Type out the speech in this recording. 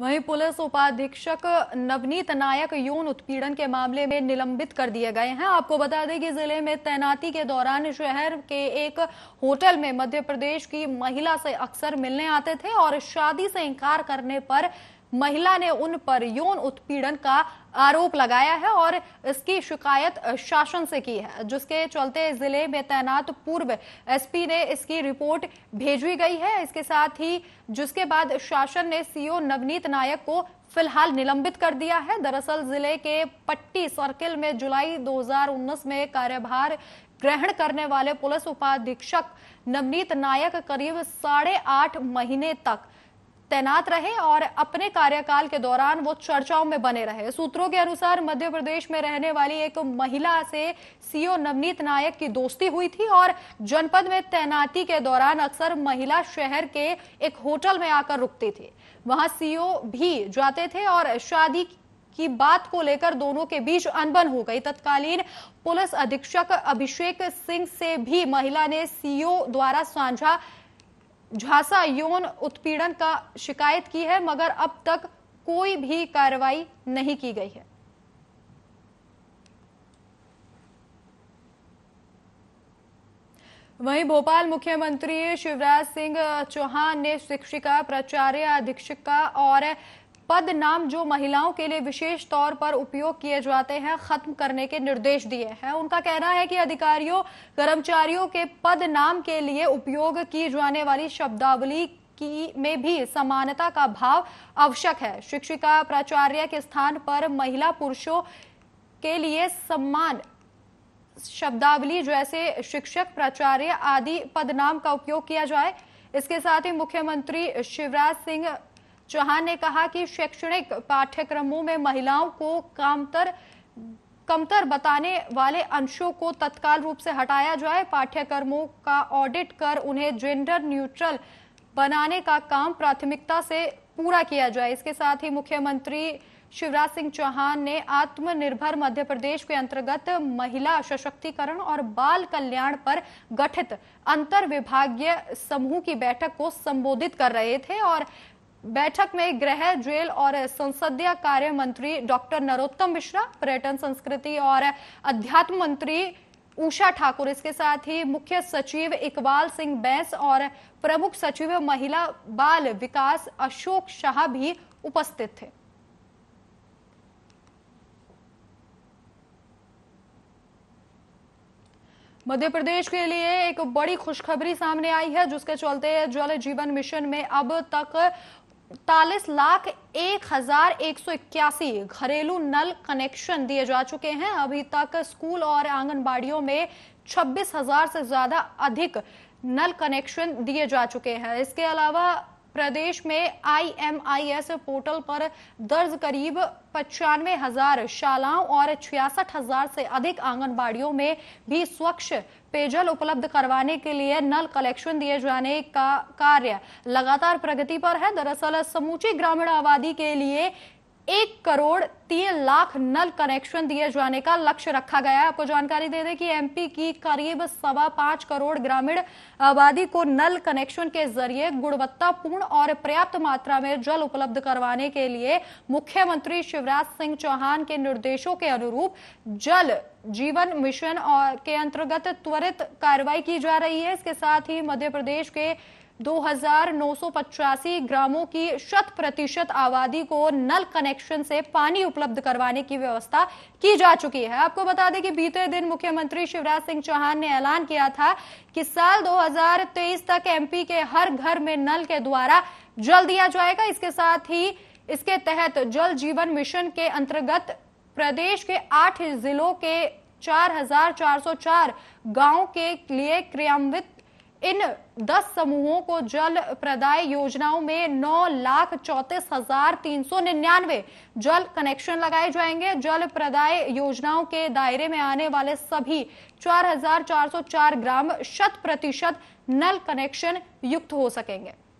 वहीं पुलिस उपाधीक्षक नवनीत नायक यौन उत्पीड़न के मामले में निलंबित कर दिए गए हैं आपको बता दें कि जिले में तैनाती के दौरान शहर के एक होटल में मध्य प्रदेश की महिला से अक्सर मिलने आते थे और शादी से इंकार करने पर महिला ने उन पर यौन उत्पीड़न का आरोप लगाया है और इसकी शिकायत शासन से की है जिसके चलते जिले में तैनात पूर्व एसपी ने इसकी रिपोर्ट भेजी गई है इसके साथ ही जिसके बाद शासन ने सीओ नवनीत नायक को फिलहाल निलंबित कर दिया है दरअसल जिले के पट्टी सर्किल में जुलाई 2019 में कार्यभार ग्रहण करने वाले पुलिस उपाधीक्षक नवनीत नायक करीब साढ़े आठ महीने तक तैनात रहे और अपने कार्यकाल के दौरान वो चर्चाओं में बने रहे सूत्रों के अनुसार मध्य प्रदेश में रहने वाली एक महिला से सीओ नवनीत नायक की दोस्ती हुई थी और जनपद में तैनाती के दौरान अक्सर महिला शहर के एक होटल में आकर रुकती थी वहां सीओ भी जाते थे और शादी की बात को लेकर दोनों के बीच अनबन हो गई तत्कालीन पुलिस अधीक्षक अभिषेक सिंह से भी महिला ने सीओ द्वारा साझा झांसा यौन उत्पीड़न का शिकायत की है मगर अब तक कोई भी कार्रवाई नहीं की गई है वहीं भोपाल मुख्यमंत्री शिवराज सिंह चौहान ने शिक्षिका प्राचार्य अधीक्षिका और पद नाम जो महिलाओं के लिए विशेष तौर पर उपयोग किए जाते हैं खत्म करने के निर्देश दिए हैं उनका कहना है कि अधिकारियों कर्मचारियों के पद नाम के लिए उपयोग की जाने वाली शब्दावली की में भी समानता का भाव आवश्यक है शिक्षिका प्राचार्य के स्थान पर महिला पुरुषों के लिए सम्मान शब्दावली जैसे शिक्षक प्राचार्य आदि पदनाम का उपयोग किया जाए इसके साथ ही मुख्यमंत्री शिवराज सिंह चौहान ने कहा कि शैक्षणिक पाठ्यक्रमों में महिलाओं को कामतर कमतर बताने वाले अंशों को तत्काल रूप से हटाया जाए पाठ्यक्रमों का ऑडिट कर उन्हें जेंडर न्यूट्रल बनाने का काम प्राथमिकता से पूरा किया जाए इसके साथ ही मुख्यमंत्री शिवराज सिंह चौहान ने आत्मनिर्भर मध्य प्रदेश के अंतर्गत महिला सशक्तिकरण और बाल कल्याण पर गठित अंतर विभागीय समूह की बैठक को संबोधित कर रहे थे और बैठक में गृह जेल और संसदीय कार्य मंत्री डॉक्टर नरोत्तम मिश्रा पर्यटन संस्कृति और अध्यात्म मंत्री उषा ठाकुर इसके साथ ही मुख्य सचिव इकबाल सिंह बैंस और प्रमुख सचिव महिला बाल विकास अशोक शाह भी उपस्थित थे मध्य प्रदेश के लिए एक बड़ी खुशखबरी सामने आई है जिसके चलते जल जीवन मिशन में अब तक इकतालीस लाख एक हजार एक सौ इक्यासी घरेलू नल कनेक्शन दिए जा चुके हैं अभी तक स्कूल और आंगनबाड़ियों में छब्बीस हजार से ज्यादा अधिक नल कनेक्शन दिए जा चुके हैं इसके अलावा प्रदेश में आईएमआईएस पोर्टल पर दर्ज करीब पचानवे हजार शालाओं और छियासठ हजार से अधिक आंगनबाड़ियों में भी स्वच्छ पेयजल उपलब्ध करवाने के लिए नल कलेक्शन दिए जाने का कार्य लगातार प्रगति पर है दरअसल समूची ग्रामीण आबादी के लिए एक करोड़ तीन लाख नल कनेक्शन दिए जाने का लक्ष्य रखा गया है आपको जानकारी दे दें कि एमपी की करीब सवा पांच करोड़ ग्रामीण आबादी को नल कनेक्शन के जरिए गुणवत्तापूर्ण और पर्याप्त मात्रा में जल उपलब्ध करवाने के लिए मुख्यमंत्री शिवराज सिंह चौहान के निर्देशों के अनुरूप जल जीवन मिशन और के अंतर्गत त्वरित कार्रवाई की जा रही है इसके साथ ही मध्य प्रदेश के दो ग्रामों की शत प्रतिशत आबादी को नल कनेक्शन से पानी उपलब्ध करवाने की व्यवस्था की जा चुकी है आपको बता दें कि बीते दिन मुख्यमंत्री शिवराज सिंह चौहान ने ऐलान किया था कि साल 2023 तक एमपी के हर घर में नल के द्वारा जल दिया जाएगा इसके साथ ही इसके तहत जल जीवन मिशन के अंतर्गत प्रदेश के आठ जिलों के 4,404 गांव के लिए क्रियान्वित इन दस समूहों को जल प्रदाय योजनाओं में नौ लाख चौंतीस हजार तीन सौ निन्यानवे जल कनेक्शन लगाए जाएंगे जल प्रदाय योजनाओं के दायरे में आने वाले सभी चार चार हजार सौ चार ग्राम शत प्रतिशत नल कनेक्शन युक्त हो सकेंगे